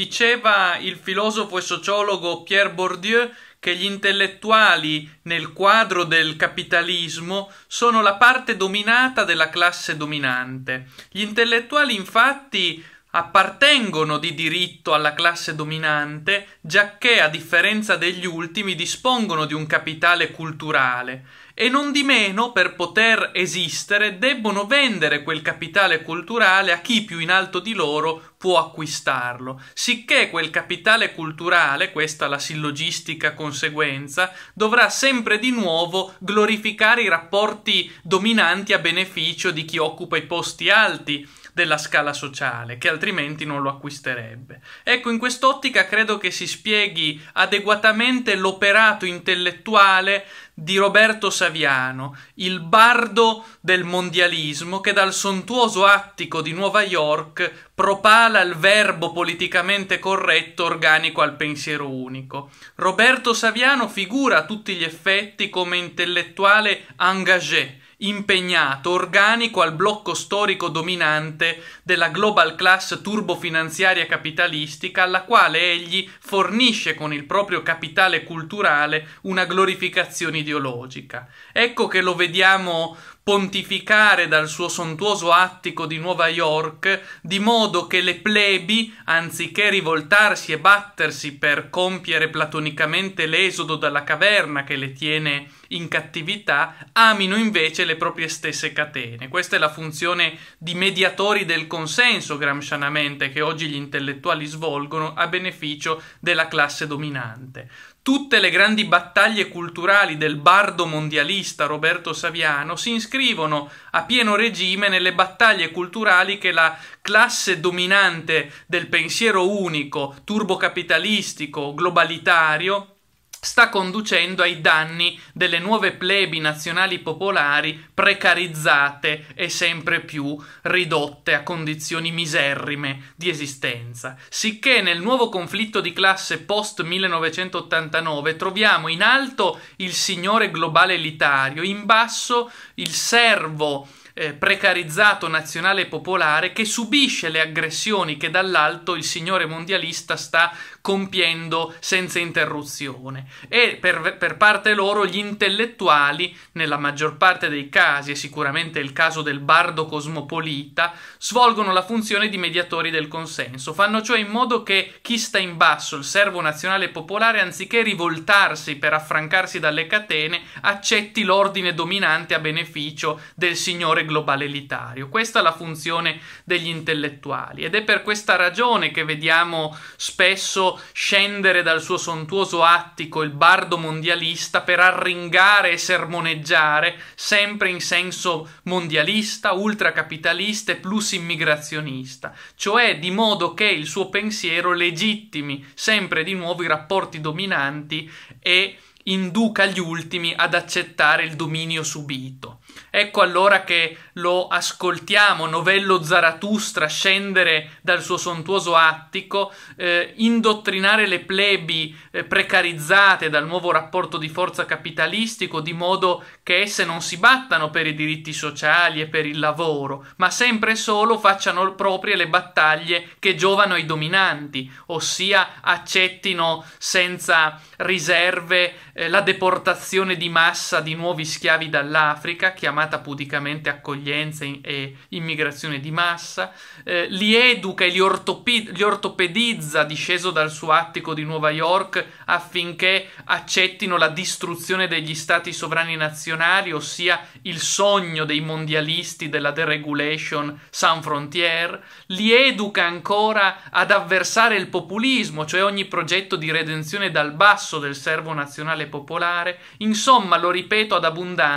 Diceva il filosofo e sociologo Pierre Bourdieu che gli intellettuali nel quadro del capitalismo sono la parte dominata della classe dominante. Gli intellettuali infatti appartengono di diritto alla classe dominante, giacché a differenza degli ultimi dispongono di un capitale culturale e non di meno per poter esistere debbono vendere quel capitale culturale a chi più in alto di loro può acquistarlo, sicché quel capitale culturale, questa la sillogistica conseguenza, dovrà sempre di nuovo glorificare i rapporti dominanti a beneficio di chi occupa i posti alti, della scala sociale, che altrimenti non lo acquisterebbe. Ecco, in quest'ottica credo che si spieghi adeguatamente l'operato intellettuale di Roberto Saviano, il bardo del mondialismo che dal sontuoso attico di Nuova York propala il verbo politicamente corretto organico al pensiero unico. Roberto Saviano figura a tutti gli effetti come intellettuale engagé, impegnato, organico al blocco storico dominante della global class turbofinanziaria capitalistica alla quale egli fornisce con il proprio capitale culturale una glorificazione ideologica. Ecco che lo vediamo pontificare dal suo sontuoso attico di Nuova York, di modo che le plebi, anziché rivoltarsi e battersi per compiere platonicamente l'esodo dalla caverna che le tiene in cattività, amino invece le proprie stesse catene. Questa è la funzione di mediatori del consenso gramscianamente che oggi gli intellettuali svolgono a beneficio della classe dominante. Tutte le grandi battaglie culturali del bardo mondialista Roberto Saviano si iscrivono iscrivono a pieno regime nelle battaglie culturali che la classe dominante del pensiero unico, turbocapitalistico, globalitario, sta conducendo ai danni delle nuove plebi nazionali popolari precarizzate e sempre più ridotte a condizioni miserrime di esistenza. Sicché nel nuovo conflitto di classe post 1989 troviamo in alto il signore globale elitario, in basso il servo eh, precarizzato nazionale popolare che subisce le aggressioni che dall'alto il signore mondialista sta compiendo senza interruzione e per, per parte loro gli intellettuali, nella maggior parte dei casi, e sicuramente il caso del bardo cosmopolita, svolgono la funzione di mediatori del consenso, fanno cioè in modo che chi sta in basso, il servo nazionale popolare, anziché rivoltarsi per affrancarsi dalle catene, accetti l'ordine dominante a beneficio del signore globale elitario. Questa è la funzione degli intellettuali ed è per questa ragione che vediamo spesso scendere dal suo sontuoso attico il bardo mondialista per arringare e sermoneggiare sempre in senso mondialista, ultracapitalista e plus immigrazionista, cioè di modo che il suo pensiero legittimi sempre di nuovo i rapporti dominanti e induca gli ultimi ad accettare il dominio subito. Ecco allora che lo ascoltiamo, novello Zaratustra, scendere dal suo sontuoso attico, eh, indottrinare le plebi eh, precarizzate dal nuovo rapporto di forza capitalistico, di modo che esse non si battano per i diritti sociali e per il lavoro, ma sempre e solo facciano proprie le battaglie che giovano ai dominanti, ossia accettino senza riserve eh, la deportazione di massa di nuovi schiavi dall'Africa, chiamata chiamata pudicamente accoglienza e immigrazione di massa, eh, li educa e li, ortopi- li ortopedizza disceso dal suo attico di New York affinché accettino la distruzione degli stati sovrani nazionali, ossia il sogno dei mondialisti della deregulation sans frontier, li educa ancora ad avversare il populismo, cioè ogni progetto di redenzione dal basso del servo nazionale popolare, insomma, lo ripeto ad abbondanza,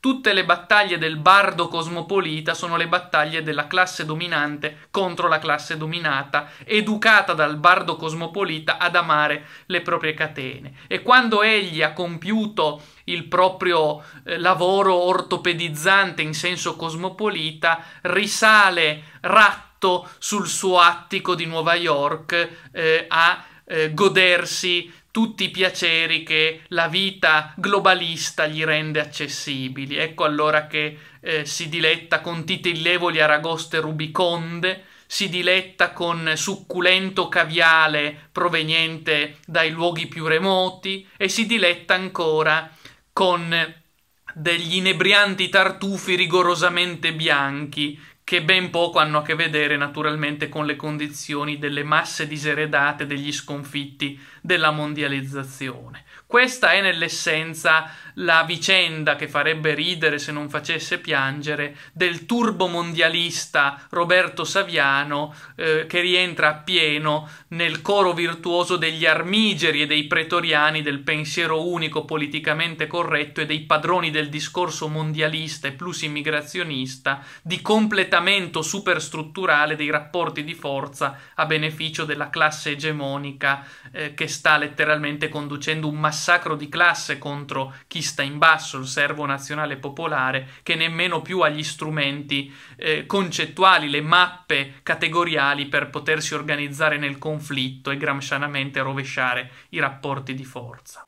Tutte le battaglie del bardo cosmopolita sono le battaglie della classe dominante contro la classe dominata, educata dal bardo cosmopolita ad amare le proprie catene. E quando egli ha compiuto il proprio eh, lavoro ortopedizzante in senso cosmopolita, risale ratto sul suo attico di Nuova York eh, a eh, godersi tutti i piaceri che la vita globalista gli rende accessibili. Ecco allora che eh, si diletta con titillevoli aragoste rubiconde, si diletta con succulento caviale proveniente dai luoghi più remoti e si diletta ancora con degli inebrianti tartufi rigorosamente bianchi che ben poco hanno a che vedere naturalmente con le condizioni delle masse diseredate, degli sconfitti della mondializzazione. Questa è nell'essenza la vicenda che farebbe ridere se non facesse piangere del turbo mondialista Roberto Saviano eh, che rientra appieno nel coro virtuoso degli armigeri e dei pretoriani del pensiero unico politicamente corretto e dei padroni del discorso mondialista e plusimigrazionista di completamente mutamento superstrutturale dei rapporti di forza a beneficio della classe egemonica eh, che sta letteralmente conducendo un massacro di classe contro chi sta in basso, il servo nazionale popolare, che nemmeno più ha gli strumenti eh, concettuali, le mappe categoriali per potersi organizzare nel conflitto e gramscianamente rovesciare i rapporti di forza.